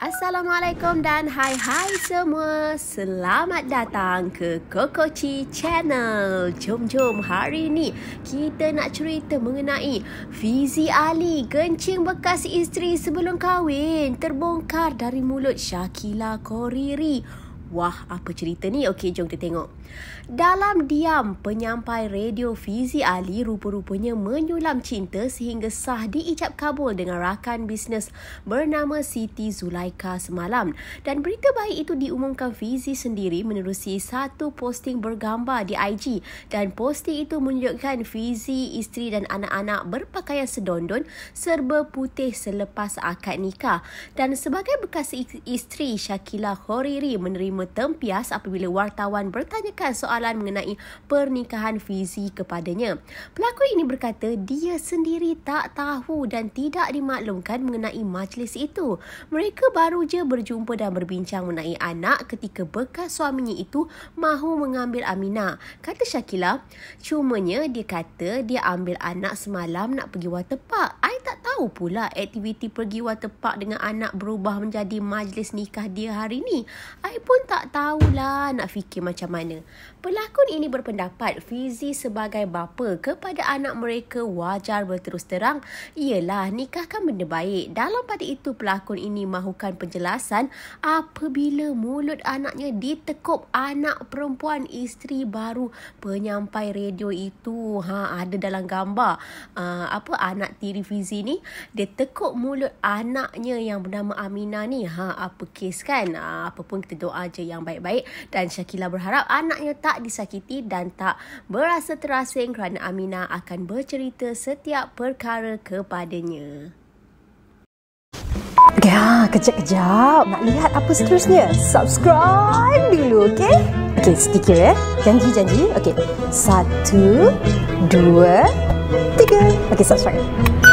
Assalamualaikum dan hai hai semua. Selamat datang ke Kokochi Channel. Jom-jom hari ni kita nak cerita mengenai Fizi Ali gencing bekas isteri sebelum kahwin terbongkar dari mulut Shakila Koriri. Wah, apa cerita ni? Okey, jom kita tengok. Dalam diam, penyampai radio Fizi Ali rupa-rupanya menyulam cinta sehingga sah diicap kabul dengan rakan bisnes bernama Siti Zulaika semalam. Dan berita baik itu diumumkan Fizi sendiri menerusi satu posting bergambar di IG. Dan posting itu menunjukkan Fizi, isteri dan anak-anak berpakaian sedondon serba putih selepas akad nikah. Dan sebagai bekas isteri, Syakila Khoriri menerima cuma tempias apabila wartawan bertanyakan soalan mengenai pernikahan Fizi kepadanya. Pelakon ini berkata dia sendiri tak tahu dan tidak dimaklumkan mengenai majlis itu. Mereka baru je berjumpa dan berbincang mengenai anak ketika bekas suaminya itu mahu mengambil Amina. Kata Syakila, cumanya dia kata dia ambil anak semalam nak pergi waterpark tahu pula aktiviti pergi waterpark dengan anak berubah menjadi majlis nikah dia hari ni. I pun tak tahulah nak fikir macam mana. Pelakon ini berpendapat Fizi sebagai bapa kepada anak mereka wajar berterus terang. Yelah, nikah kan benda baik. Dalam pada itu, pelakon ini mahukan penjelasan apabila mulut anaknya ditekup anak perempuan isteri baru penyampai radio itu. Ha, ada dalam gambar. Uh, apa anak tiri Fizi ni? dia tekuk mulut anaknya yang bernama Amina ni. Ha, apa kes kan? Ha, apa pun kita doa je yang baik-baik. Dan Syakila berharap anaknya tak disakiti dan tak berasa terasing kerana Amina akan bercerita setiap perkara kepadanya. Ya, kejap-kejap. Nak lihat apa seterusnya? Subscribe dulu, okay? Okay, sedikit ya. Eh. Janji-janji. Okay, Satu, dua, tiga. Okay, subscribe.